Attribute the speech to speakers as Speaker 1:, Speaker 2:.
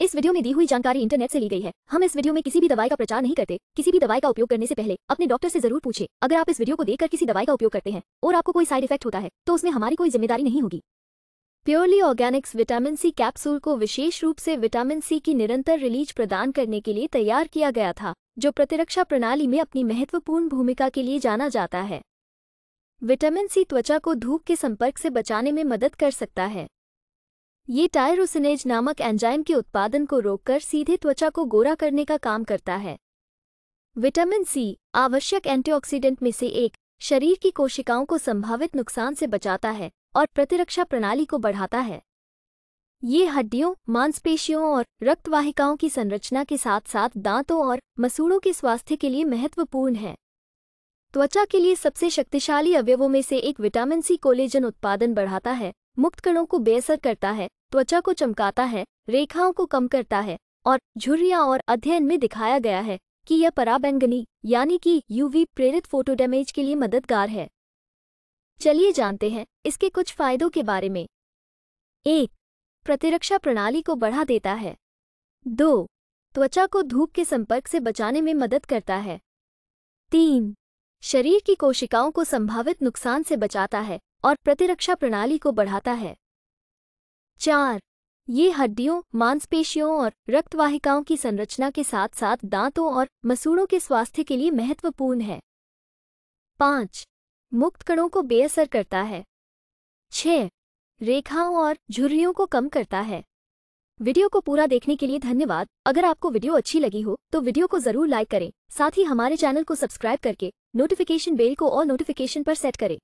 Speaker 1: इस वीडियो में दी हुई जानकारी इंटरनेट से ली गई है हम इस वीडियो में किसी भी दवाई का प्रचार नहीं करते किसी भी दवाई का उपयोग करने से पहले अपने डॉक्टर से जरूर पूछे अगर आप इस वीडियो को देखकर किसी दवाई का उपयोग करते हैं और आपको कोई साइड इफेक्ट होता है तो उसमें हमारी कोई जिम्मेदारी नहीं होगी purely organics vitamin C capsule को विशेष रूप से विटामिन सी की निरंतर रिलीज प्रदान करने के लिए तैयार किया गया था जो प्रतिरक्षा प्रणाली में अपनी महत्वपूर्ण भूमिका के लिए जाना जाता है विटामिन सी त्वचा को धूप के संपर्क से बचाने में मदद कर सकता है ये टायरोसिनेज नामक एंजाइम के उत्पादन को रोककर सीधे त्वचा को गोरा करने का काम करता है विटामिन सी आवश्यक एंटीऑक्सीडेंट में से एक शरीर की कोशिकाओं को संभावित नुकसान से बचाता है और प्रतिरक्षा प्रणाली को बढ़ाता है ये हड्डियों मांसपेशियों और रक्तवाहिकाओं की संरचना के साथ साथ दांतों और मसूड़ों के स्वास्थ्य के लिए महत्वपूर्ण है त्वचा के लिए सबसे शक्तिशाली अवयवों में से एक विटामिन सी कोलेजन उत्पादन बढ़ाता है मुक्त कणों को बेअसर करता है त्वचा को चमकाता है रेखाओं को कम करता है और झुर्रियां और अध्ययन में दिखाया गया है कि यह पराबैंगनी यानी कि यूवी प्रेरित फोटो डैमेज के लिए मददगार है चलिए जानते हैं इसके कुछ फायदों के बारे में एक प्रतिरक्षा प्रणाली को बढ़ा देता है दो त्वचा को धूप के संपर्क से बचाने में मदद करता है तीन शरीर की कोशिकाओं को संभावित नुकसान से बचाता है और प्रतिरक्षा प्रणाली को बढ़ाता है चार ये हड्डियों मांसपेशियों और रक्तवाहिकाओं की संरचना के साथ साथ दांतों और मसूड़ों के स्वास्थ्य के लिए महत्वपूर्ण है पाँच मुक्त कणों को बेअसर करता है छ रेखाओं और झुर्रियों को कम करता है वीडियो को पूरा देखने के लिए धन्यवाद अगर आपको वीडियो अच्छी लगी हो तो वीडियो को जरूर लाइक करें साथ ही हमारे चैनल को सब्सक्राइब करके नोटिफिकेशन बेल को और नोटिफिकेशन पर सेट करें